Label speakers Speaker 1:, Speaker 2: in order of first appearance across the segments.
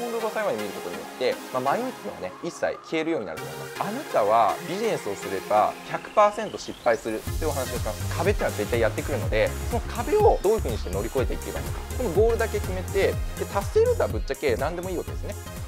Speaker 1: 本ル語最後に見ることによって、まあ、迷いっていうのはね一切消えるようになると思いますあなたはビジネスをすれば100%失敗するっていうお話をします壁っていうのは絶対やってくるのでその壁をどういうふうにして乗り越えていけばいいのかこのゴールだけ決めてで達成ルートはぶっちゃけ何でもいいわけですね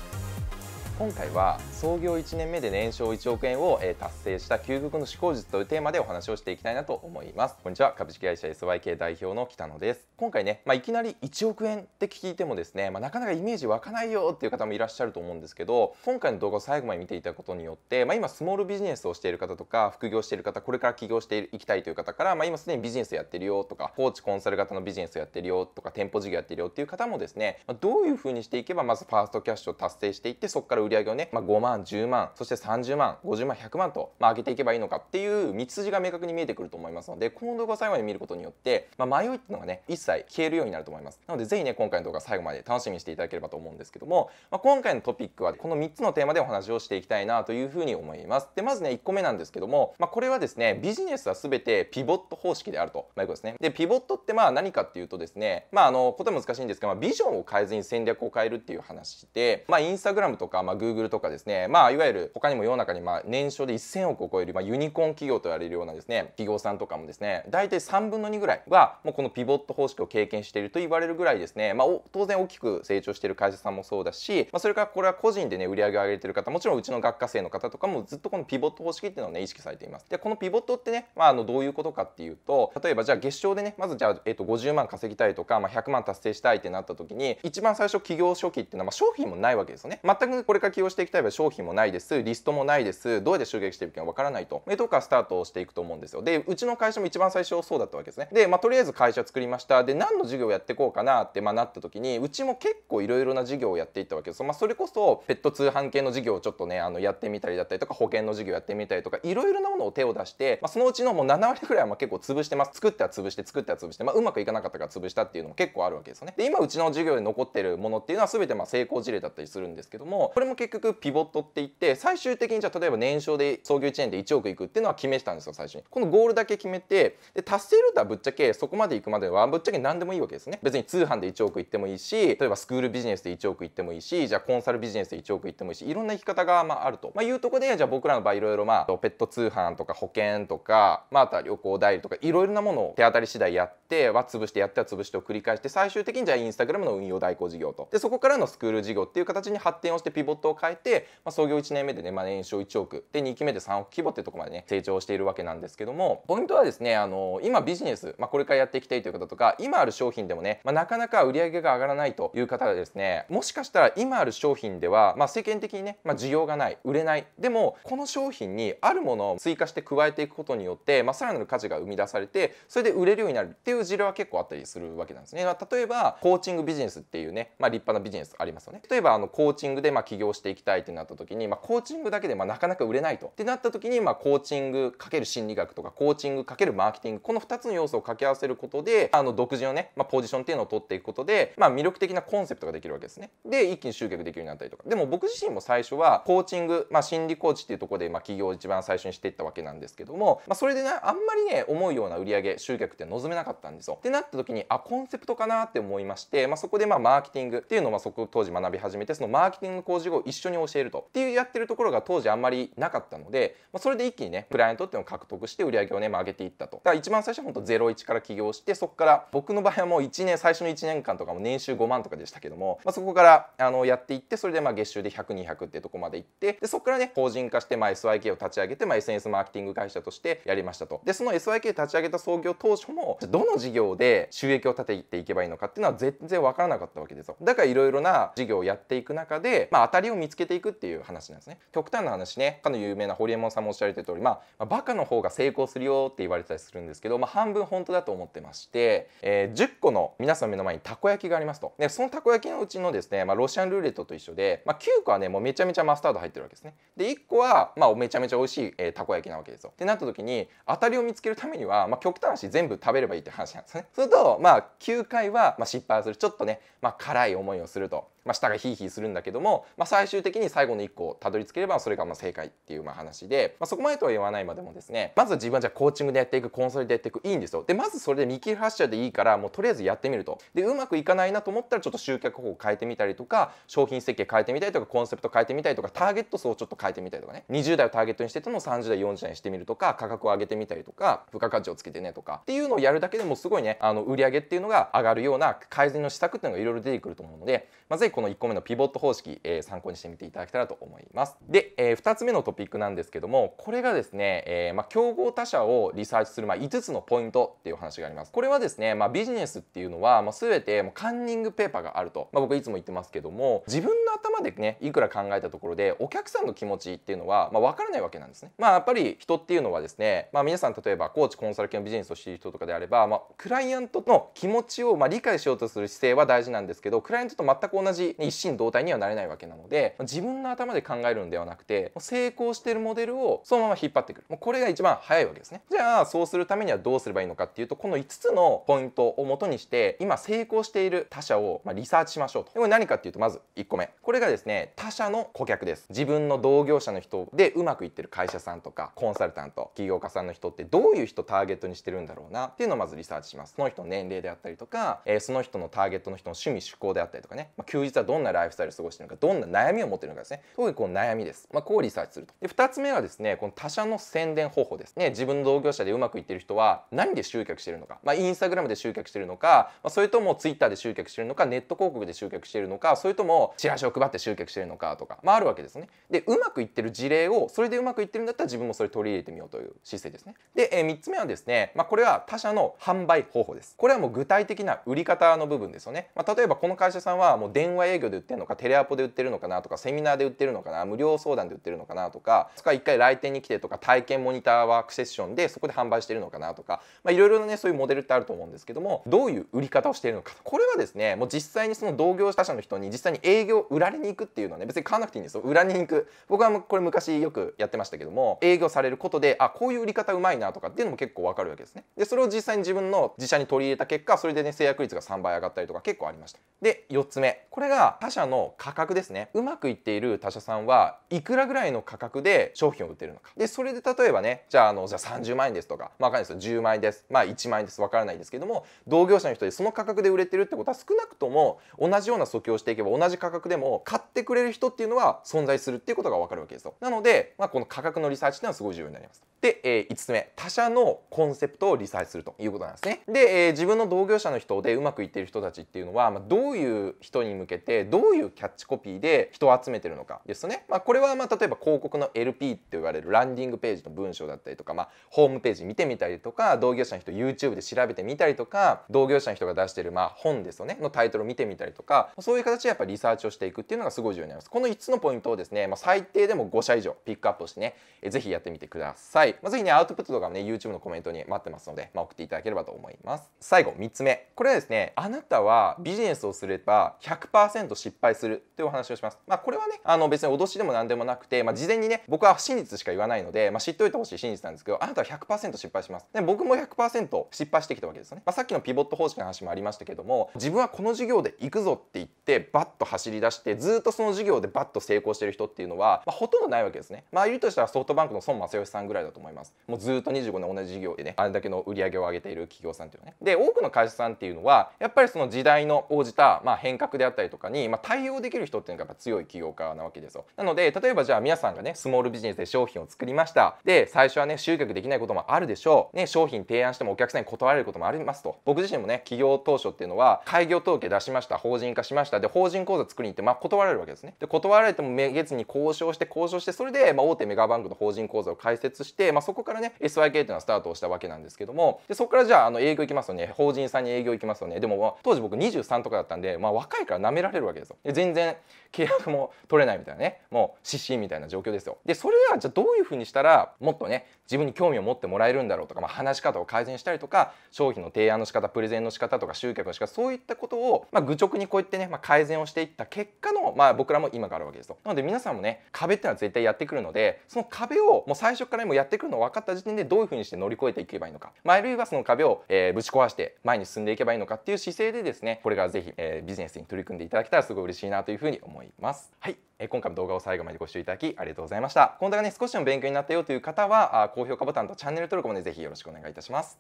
Speaker 1: 今回は創業1年目で年商1億円を達成した究極の思考術というテーマでお話をしていきたいなと思いますこんにちは株式会社 SYK 代表の北野です今回ねまあ、いきなり1億円って聞いてもですねまあ、なかなかイメージ湧かないよっていう方もいらっしゃると思うんですけど今回の動画を最後まで見ていたことによってまあ、今スモールビジネスをしている方とか副業している方これから起業していきたいという方からま今すでにビジネスやってるよとかコーチコンサル型のビジネスやってるよとか店舗事業やってるよっていう方もですねどういう風にしていけばまずファーストキャッシュを達成していってそこから売り上げをね、まあ、5万10万そして30万50万100万と、まあ、上げていけばいいのかっていう道筋が明確に見えてくると思いますのでこの動画を最後まで見ることによって、まあ、迷いっていうのがね一切消えるようになると思いますなのでぜひね今回の動画最後まで楽しみにしていただければと思うんですけども、まあ、今回のトピックはこの3つのテーマでお話をしていきたいなというふうに思いますでまずね1個目なんですけども、まあ、これはですねビジネスは全てピボット方式であると、まあ、いうことですねでピボットってまあ何かっていうとですねまああのことは難しいんですど、まあ、ビジョンを変えずに戦略を変えるっていう話でまあインスタグラムとか、まあまあ、Google とかですね、まあ、いわゆる他にも世の中にまあ年商で1000億を超える、まあ、ユニコーン企業と言われるようなですね企業さんとかもですね大体3分の2ぐらいはもうこのピボット方式を経験していると言われるぐらいですね、まあ、当然大きく成長している会社さんもそうだし、まあ、それからこれは個人でね売り上げを上げている方もちろんうちの学科生の方とかもずっとこのピボット方式っていうのをね意識されています。でこのピボットってね、まあ、あのどういうことかっていうと例えばじゃあ月賞でねまずじゃあ、えっと、50万稼ぎたいとか、まあ、100万達成したいってなった時に一番最初企業初期っていうのは、まあ、商品もないわけですよね。全くこれ書きをしていきたい商品もないですリストもないですどうやって集客していくかわからないとえとかスタートしていくと思うんですよでうちの会社も一番最初そうだったわけですねで、まあ、とりあえず会社作りましたで何の事業をやっていこうかなって、まあ、なった時にうちも結構いろいろな事業をやっていったわけです、まあ、それこそペット通販系の事業をちょっとねあのやってみたりだったりとか保険の事業やってみたりとかいろいろなものを手を出して、まあ、そのうちのもう7割ぐらいはまあ結構潰してます作っては潰して作っては潰して、まあ、うまくいかなかったから潰したっていうのも結構あるわけですよねで今うちの事業で残ってるものっていうのは全てまあ成功事例だったりするんですけどもこれもも結局ピボットって言って最終的にじゃあ例えば年商で創業1年で1億いくっていうのは決めしたんですよ最初にこのゴールだけ決めてで達成ルートはぶっちゃけそこまで行くまではぶっちゃけ何でもいいわけですね別に通販で1億いってもいいし例えばスクールビジネスで1億いってもいいしじゃあコンサルビジネスで1億いってもいいしいろんな生き方がまああると、まあ、いうとこでじゃあ僕らの場合いろいろまあペット通販とか保険とか、まあ、あとは旅行代理とかいろいろなものを手当たり次第やっては潰してやっては潰してを繰り返して最終的にじゃあインスタグラムの運用代行事業とでそこからのスクール事業っていう形に発展をしてピボットとを変えて、まあ、創業1年目でね、まあ、年商1億で2期目で3億規模っていうところまでね成長しているわけなんですけどもポイントはですねあの今ビジネス、まあ、これからやっていきたいという方とか今ある商品でもね、まあ、なかなか売り上げが上がらないという方がですねもしかしたら今ある商品では、まあ、世間的にね、まあ、需要がない売れないでもこの商品にあるものを追加して加えていくことによって、まあ、さらなる価値が生み出されてそれで売れるようになるっていう事例は結構あったりするわけなんですね、まあ、例えばコーチングビジネスっていうね、まあ、立派なビジネスありますよね例えばあのコーチングでまあ起業用していきたいってなった時に、まあ、コーチングだけでまなかなか売れないと。ってなった時に、まあ、コーチング×心理学とかコーチング×マーケティングこの2つの要素を掛け合わせることであの独自のね、まあ、ポジションっていうのを取っていくことで、まあ、魅力的なコンセプトができるわけですね。で一気に集客できるようになったりとか。でも僕自身も最初はコーチング、まあ、心理コーチっていうとこで、ま起業を一番最初にしていったわけなんですけども、まそれでねあんまりね思うような売り上げ集客って望めなかったんですよ。ってなった時にあコンセプトかなって思いまして、まそこでまマーケティングっていうのをまそこ当時学び始めてそのマーケティング工事後一緒に教えるとっていうやってるところが当時あんまりなかったので、まあ、それで一気にねクライアントっていうのを獲得して売り上げをね、まあ、上げていったとだから一番最初はほんと01から起業してそこから僕の場合はもう1年最初の1年間とかも年収5万とかでしたけども、まあ、そこからあのやっていってそれでまあ月収で100200ってとこまでいってでそこからね法人化してまあ SYK を立ち上げてまあ SNS マーケティング会社としてやりましたとでその SYK 立ち上げた創業当初もどの事業で収益を立てていけばいいのかっていうのは全然分からなかったわけですよだからいろいろな事業をやっていく中で、まあ、当たりを見つけていくっていう話なんですね極端な話ねかの有名なホリエモンさんもおっしゃられてる通りまあバカの方が成功するよって言われたりするんですけど、まあ、半分本当だと思ってまして、えー、10個の皆さんの目の前にたこ焼きがありますとでそのたこ焼きのうちのですね、まあ、ロシアンルーレットと一緒で、まあ、9個はねもうめちゃめちゃマスタード入ってるわけですねで1個は、まあ、めちゃめちゃ美味しい、えー、たこ焼きなわけですよってなった時に当たりを見つけるためには、まあ、極端な全部食べればいいって話なんですねするとまあ9回は、まあ、失敗するちょっとね、まあ、辛い思いをするとまあ、下がヒーヒーするんだけども、まあ、最終的に最後の1個をたどり着ければそれがま正解っていうまあ話で、まあ、そこまでとは言わないまでもですねまず自分はじゃあコーチングでやっていくコンサルでやっていくいいんですよでまずそれで見切り発車でいいからもうとりあえずやってみるとでうまくいかないなと思ったらちょっと集客方法変えてみたりとか商品設計変えてみたりとかコンセプト変えてみたりとかターゲット層をちょっと変えてみたりとかね20代をターゲットにしてても30代40代にしてみるとか価格を上げてみたりとか付加価値をつけてねとかっていうのをやるだけでもすごいねあの売り上げっていうのが上がるような改善の施策っていうのがいろいろ出てくると思うので、まあ、ぜひこの1個目のピボット方式、えー、参考にしてみていただけたらと思います。で、えー、2つ目のトピックなんですけどもこれがですね、えー、まあ、競合他社をリサーチする、まあ、5つのポイントっていう話があります。これはですね、まあ、ビジネスっていうのは、まあ、全てもうカンニングペーパーがあると、まあ、僕いつも言ってますけども自分の頭でねいくら考えたところでお客さんの気持ちっていうのは、まあ、分からないわけなんですね。まあ、やっぱり人っていうのはですね、まあ、皆さん例えばコーチコンサル系のビジネスをしている人とかであれば、まあ、クライアントの気持ちを、まあ、理解しようとする姿勢は大事なんですけどクライアントと全く同じじ一心同体にはなれないわけなので自分の頭で考えるんではなくて成功してるモデルをそのまま引っ張ってくるもうこれが一番早いわけですねじゃあそうするためにはどうすればいいのかっていうとこの5つのポイントをもとにして今成功している他社をまリサーチしましょうとこれ何かっていうとまず1個目これがですね他社の顧客です自分の同業者の人でうまくいってる会社さんとかコンサルタント起業家さんの人ってどういう人ターゲットにしてるんだろうなっていうのをまずリサーチしますその人の年齢であったりとか、えー、その人のターゲットの人の趣味趣向であったりとかね、まあ、休日実はどんなライフスタイルを過ごしているのかどんな悩みを持っているのかですね特にこ悩みです、まあ、こうリサーチするとで2つ目はですねこの他社の宣伝方法ですね自分の同業者でうまくいってる人は何で集客してるのか、まあ、インスタグラムで集客してるのか、まあ、それともツイッターで集客してるのかネット広告で集客しているのかそれともチラシを配って集客してるのかとか、まあ、あるわけですねでうまくいってる事例をそれでうまくいってるんだったら自分もそれ取り入れてみようという姿勢ですねで、えー、3つ目はですね、まあ、これは他社の販売方法ですこれはもう具体的な売り方の部分ですよね、まあ、例えばこの会社さんはもう電話営業で売ってるのかテレアポで売ってるのかなとかセミナーで売ってるのかな無料相談で売ってるのかなとかそか1回来店に来てとか体験モニターワークセッションでそこで販売してるのかなとかいろいろなねそういうモデルってあると思うんですけどもどういう売り方をしているのかこれはですねもう実際にその同業他社の人に実際に営業売られに行くっていうのはね別に買わなくていいんですよ売られに行く僕はこれ昔よくやってましたけども営業されることであこういう売り方うまいなとかっていうのも結構わかるわけですねでそれを実際に自分の自社に取り入れた結果それでね制約率が3倍上がったりとか結構ありましたで4つ目これが他社の価格ですねうまくいっている他社さんはいくらぐらいの価格で商品を売ってるのかでそれで例えばねじゃああのじゃあ30万円ですとか、まあ、分かんないですよ10万円ですまあ1万円です分からないですけども同業者の人でその価格で売れてるってことは少なくとも同じような訴求をしていけば同じ価格でも買ってくれる人っていうのは存在するっていうことが分かるわけですよなので、まあ、この価格のリサーチっていうのはすごい重要になりますで、えー、5つ目他社のコンセプトをリサーチするということなんですねで、えー、自分の同業者の人でうまくいってる人たちっていうのは、まあ、どういう人に向けててどういうキャッチコピーで人を集めてるのかですね、まあ、これはまあ例えば広告の LP って言われるランディングページの文章だったりとか、まあ、ホームページ見てみたりとか同業者の人 YouTube で調べてみたりとか同業者の人が出してるまあ本ですよねのタイトルを見てみたりとかそういう形でやっぱリサーチをしていくっていうのがすごい重要になりますこの5つのポイントをですね、まあ、最低でも5社以上ピックアップをしてね是非やってみてください、まあ、ぜひねアウトプットとかもね YouTube のコメントに待ってますので、まあ、送っていただければと思います最後3つ目これはですねあなたはビジネスをすれば100% 100%失敗するというお話をします。まあ、これはね、あの別に脅しでも何でもなくて、まあ、事前にね、僕は真実しか言わないので、まあ、知っておいてほしい真実なんですけど、あなたは100%失敗します。で、僕も100%失敗してきたわけですよね。まあ、さっきのピボット方式の話もありましたけども、自分はこの授業で行くぞって言って、バッと走り出して、ずっとその授業でバッと成功してる人っていうのは、まあ、ほとんどないわけですね。まあ、いるとしたらソフトバンクの孫正義さんぐらいだと思います。もうずっと25年同じ授業でね、あれだけの売り上げを上げている企業さんっていうのはね。で、多くの会社さんっていうのは、やっぱりその時代の応じた、まあ、変革であったりとか、かに、まあ、対応できる人っていうのがやっぱ強い起業家なわけですよなので例えばじゃあ皆さんがねスモールビジネスで商品を作りましたで最初はね集客できないこともあるでしょうね商品提案してもお客さんに断られることもありますと僕自身もね企業当初っていうのは開業統計出しました法人化しましたで法人口座作りに行ってまあ断られるわけですねで断られてもめげずに交渉して交渉してそれで、まあ、大手メガバンクの法人口座を開設して、まあ、そこからね SYK っていうのはスタートをしたわけなんですけどもでそこからじゃああの営業行きますよね法人さんに営業行きますよねでも、当時僕23とかだったんで、まあ、若いからなめめられるわけですよ全然契約も取れないみたいなねもう失神みたいな状況ですよでそれはじゃあどういうふうにしたらもっとね自分に興味を持ってもらえるんだろうとか、まあ、話し方を改善したりとか商品の提案の仕方プレゼンの仕方とか集客の仕方そういったことを、まあ、愚直にこうやってね、まあ、改善をしていった結果の、まあ、僕らも今があるわけですよなので皆さんもね壁っていうのは絶対やってくるのでその壁をもう最初からもやってくるのを分かった時点でどういうふうにして乗り越えていけばいいのか、まあ、あるいはその壁を、えー、ぶち壊して前に進んでいけばいいのかっていう姿勢でですねこれから是非えー、ビジネスに取り組んでいただけたらすごい嬉しいなというふうに思います。はい、え今回も動画を最後までご視聴いただきありがとうございました。この動画ね少しでも勉強になったよという方はあ高評価ボタンとチャンネル登録もねぜひよろしくお願いいたします。